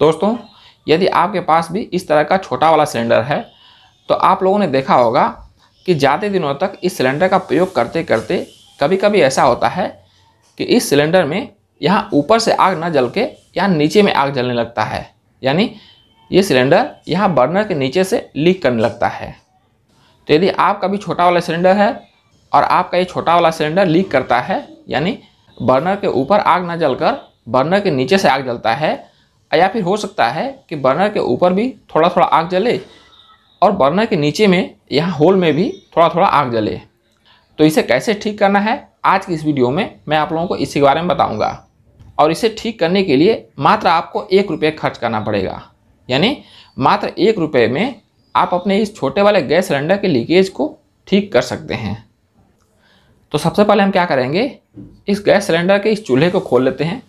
दोस्तों यदि आपके पास भी इस तरह का छोटा वाला सिलेंडर है तो आप लोगों ने देखा होगा कि ज़्यादा दिनों तक इस सिलेंडर का प्रयोग करते करते कभी कभी ऐसा होता है कि इस सिलेंडर में यहाँ ऊपर से आग ना जल के यहाँ नीचे में आग जलने लगता है यानी ये सिलेंडर यहाँ बर्नर के नीचे से लीक करने लगता है तो यदि आपका भी छोटा वाला सिलेंडर है और आपका ये छोटा वाला सिलेंडर लीक करता है यानी बर्नर के ऊपर आग ना जलकर बर्नर के नीचे से आग जलता है या फिर हो सकता है कि बर्नर के ऊपर भी थोड़ा थोड़ा आग जले और बर्नर के नीचे में यहाँ होल में भी थोड़ा थोड़ा आग जले तो इसे कैसे ठीक करना है आज की इस वीडियो में मैं आप लोगों को इसी के बारे में बताऊंगा और इसे ठीक करने के लिए मात्र आपको एक रुपये खर्च करना पड़ेगा यानी मात्र एक रुपये में आप अपने इस छोटे वाले गैस सिलेंडर के लीकेज को ठीक कर सकते हैं तो सबसे पहले हम क्या करेंगे इस गैस सिलेंडर के इस चूल्हे को खोल लेते हैं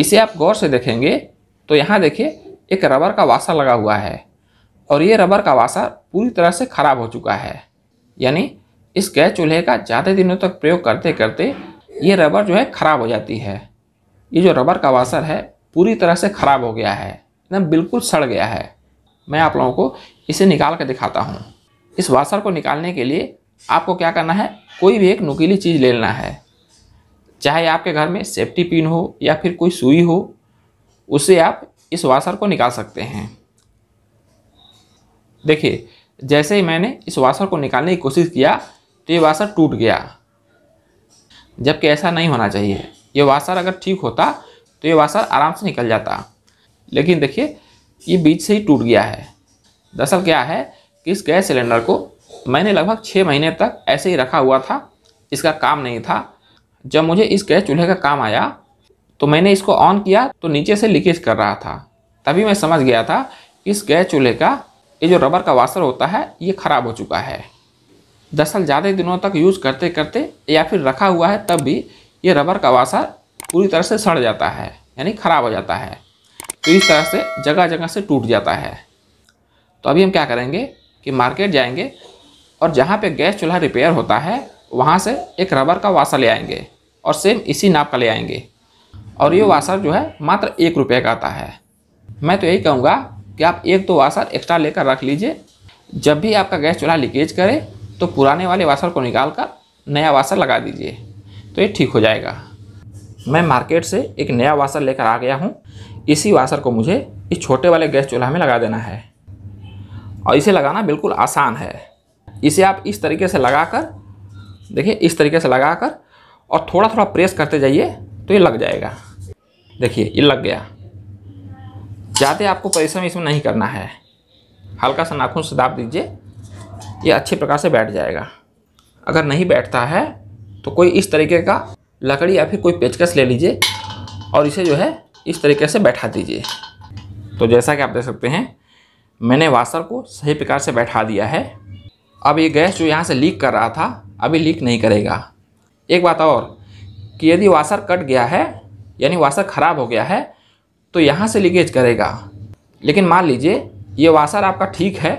इसे आप गौर से देखेंगे तो यहाँ देखिए एक रबर का वासा लगा हुआ है और ये रबर का वासा पूरी तरह से ख़राब हो चुका है यानी इस गैस चूल्हे का ज़्यादा दिनों तक प्रयोग करते करते ये रबर जो है ख़राब हो जाती है ये जो रबर का वासर है पूरी तरह से ख़राब हो गया है एकदम बिल्कुल सड़ गया है मैं आप लोगों को इसे निकाल कर दिखाता हूँ इस वासर को निकालने के लिए आपको क्या करना है कोई भी एक नुकीली चीज़ ले लेना है चाहे आपके घर में सेफ्टी पिन हो या फिर कोई सुई हो उसे आप इस वाशर को निकाल सकते हैं देखिए जैसे ही मैंने इस वाशर को निकालने की कोशिश किया तो ये वाशर टूट गया जबकि ऐसा नहीं होना चाहिए ये वाशर अगर ठीक होता तो ये वाशर आराम से निकल जाता लेकिन देखिए ये बीच से ही टूट गया है दरअसल क्या है कि इस गैस सिलेंडर को मैंने लगभग छः महीने तक ऐसे ही रखा हुआ था इसका काम नहीं था जब मुझे इस गैस चूल्हे का काम आया तो मैंने इसको ऑन किया तो नीचे से लीकेज कर रहा था तभी मैं समझ गया था कि इस गैस चूल्हे का ये जो रबर का वाशर होता है ये ख़राब हो चुका है दरअसल ज़्यादा दिनों तक यूज़ करते करते या फिर रखा हुआ है तब भी ये रबर का वाशर पूरी तरह से सड़ जाता है यानी ख़राब हो जाता है तो इस तरह से जगह जगह से टूट जाता है तो अभी हम क्या करेंगे कि मार्केट जाएंगे और जहाँ पे गैस चूल्हा रिपेयर होता है वहाँ से एक रबर का वाशर ले आएंगे और सेम इसी नाप का ले आएंगे और ये वाशर जो है मात्र एक रुपये का आता है मैं तो यही कहूँगा कि आप एक दो तो एक्स्ट्रा लेकर रख लीजिए जब भी आपका गैस चूल्हा लीकेज करे तो पुराने वाले वाशर को निकाल कर नया वाशर लगा दीजिए तो ये ठीक हो जाएगा मैं मार्केट से एक नया वाशर लेकर आ गया हूँ इसी वाशर को मुझे इस छोटे वाले गैस चूल्हा में लगा देना है और इसे लगाना बिल्कुल आसान है इसे आप इस तरीके से लगा कर देखिए इस तरीके से लगा कर और थोड़ा थोड़ा प्रेस करते जाइए तो ये लग जाएगा देखिए ये लग गया ज़्यादा आपको परिश्रम इसमें नहीं करना है हल्का सा नाखून से दाब दीजिए ये अच्छे प्रकार से बैठ जाएगा अगर नहीं बैठता है तो कोई इस तरीके का लकड़ी या फिर कोई पेचकस ले लीजिए और इसे जो है इस तरीके से बैठा दीजिए तो जैसा कि आप देख सकते हैं मैंने वाशर को सही प्रकार से बैठा दिया है अब ये गैस जो यहाँ से लीक कर रहा था अभी लीक नहीं करेगा एक बात और कि यदि वासर कट गया है यानी वासर खराब हो गया है तो यहाँ से लीकेज करेगा लेकिन मान लीजिए ये वासर आपका ठीक है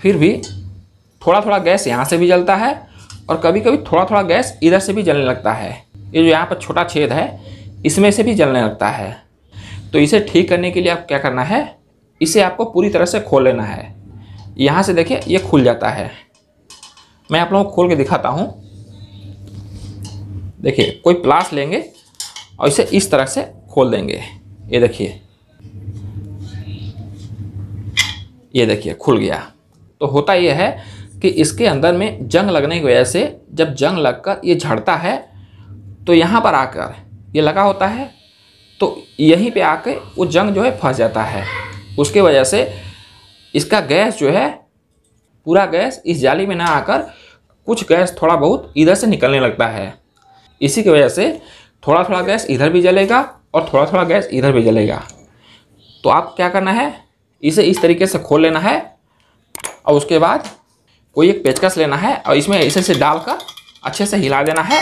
फिर भी थोड़ा थोड़ा गैस यहाँ से भी जलता है और कभी कभी थोड़ा थोड़ा गैस इधर से भी जलने लगता है ये जो यहाँ पर छोटा छेद है इसमें से भी जलने लगता है तो इसे ठीक करने के लिए आप क्या करना है इसे आपको पूरी तरह से खोल लेना है यहाँ से देखिए ये खुल जाता है मैं आप लोगों को खोल के दिखाता हूँ देखिए कोई प्लास लेंगे और इसे इस तरह से खोल देंगे ये देखिए ये देखिए खुल गया तो होता यह है कि इसके अंदर में जंग लगने की वजह से जब जंग लगकर ये झड़ता है तो यहाँ पर आकर ये लगा होता है तो यहीं पे आके वो जंग जो है फंस जाता है उसके वजह से इसका गैस जो है पूरा गैस इस जाली में ना आकर कुछ गैस थोड़ा बहुत इधर से निकलने लगता है इसी की वजह से थोड़ा थोड़ा गैस इधर भी जलेगा और थोड़ा थोड़ा गैस इधर भी जलेगा तो आप क्या करना है इसे इस तरीके से खोल लेना है और उसके बाद कोई एक पेचकस लेना है और इसमें ऐसे से डालकर अच्छे से हिला देना है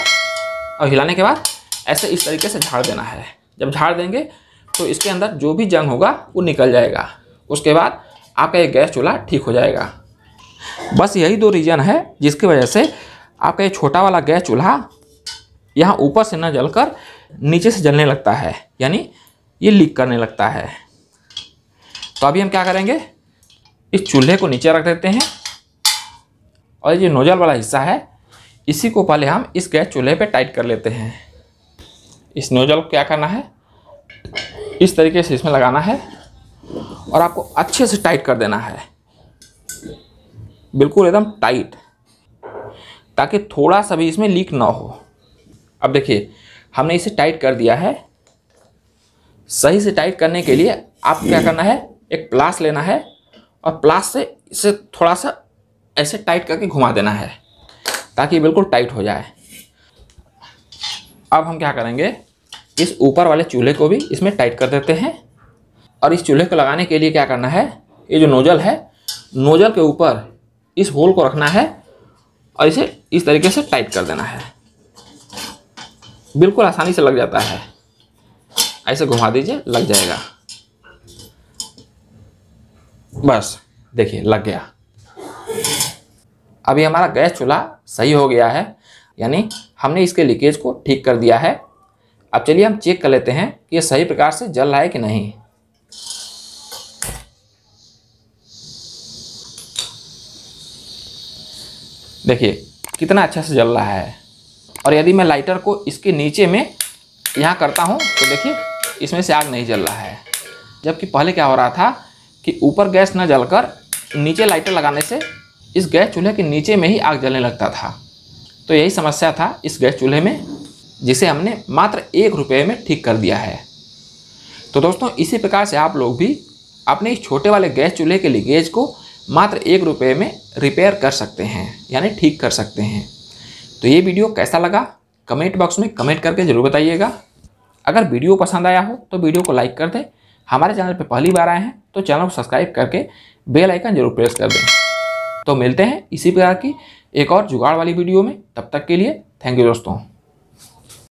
और हिलाने के बाद ऐसे इस तरीके से झाड़ देना है जब झाड़ देंगे तो इसके अंदर जो भी जंग होगा वो निकल जाएगा उसके बाद आपका ये गैस चूल्हा ठीक हो जाएगा बस यही दो रीज़न है जिसकी वजह से आपका ये छोटा वाला गैस चूल्हा यहाँ ऊपर से ना जलकर नीचे से जलने लगता है यानी ये लीक करने लगता है तो अभी हम क्या करेंगे इस चूल्हे को नीचे रख देते हैं और ये नोजल वाला हिस्सा है इसी को पहले हम इस गैस चूल्हे पे टाइट कर लेते हैं इस नोजल को क्या करना है इस तरीके से इसमें लगाना है और आपको अच्छे से टाइट कर देना है बिल्कुल एकदम टाइट ताकि थोड़ा सा भी इसमें लीक ना हो अब देखिए हमने इसे टाइट कर दिया है सही से टाइट करने के लिए आप क्या करना है एक प्लास लेना है और प्लास से इसे थोड़ा सा ऐसे टाइट करके घुमा देना है ताकि बिल्कुल टाइट हो जाए अब हम क्या करेंगे इस ऊपर वाले चूल्हे को भी इसमें टाइट कर देते हैं और इस चूल्हे को लगाने के लिए क्या करना है ये जो नोज़ल है नोज़ल के ऊपर इस होल को रखना है और इसे इस तरीके से टाइट कर देना है बिल्कुल आसानी से लग जाता है ऐसे घुमा दीजिए लग जाएगा बस देखिए लग गया अभी हमारा गैस चूल्हा सही हो गया है यानी हमने इसके लीकेज को ठीक कर दिया है अब चलिए हम चेक कर लेते हैं कि ये सही प्रकार से जल रहा है कि नहीं देखिए कितना अच्छा से जल रहा है और यदि मैं लाइटर को इसके नीचे में यहाँ करता हूँ तो देखिए इसमें से आग नहीं जल रहा है जबकि पहले क्या हो रहा था कि ऊपर गैस न जलकर नीचे लाइटर लगाने से इस गैस चूल्हे के नीचे में ही आग जलने लगता था तो यही समस्या था इस गैस चूल्हे में जिसे हमने मात्र एक रुपये में ठीक कर दिया है तो दोस्तों इसी प्रकार से आप लोग भी अपने इस छोटे वाले गैस चूल्हे के लीकेज को मात्र एक रुपये में रिपेयर कर सकते हैं यानी ठीक कर सकते हैं तो ये वीडियो कैसा लगा कमेंट बॉक्स में कमेंट करके ज़रूर बताइएगा अगर वीडियो पसंद आया हो तो वीडियो को लाइक कर दें हमारे चैनल पर पहली बार आए हैं तो चैनल को सब्सक्राइब करके बेल आइकन जरूर प्रेस कर दें तो मिलते हैं इसी प्रकार की एक और जुगाड़ वाली वीडियो में तब तक के लिए थैंक यू दोस्तों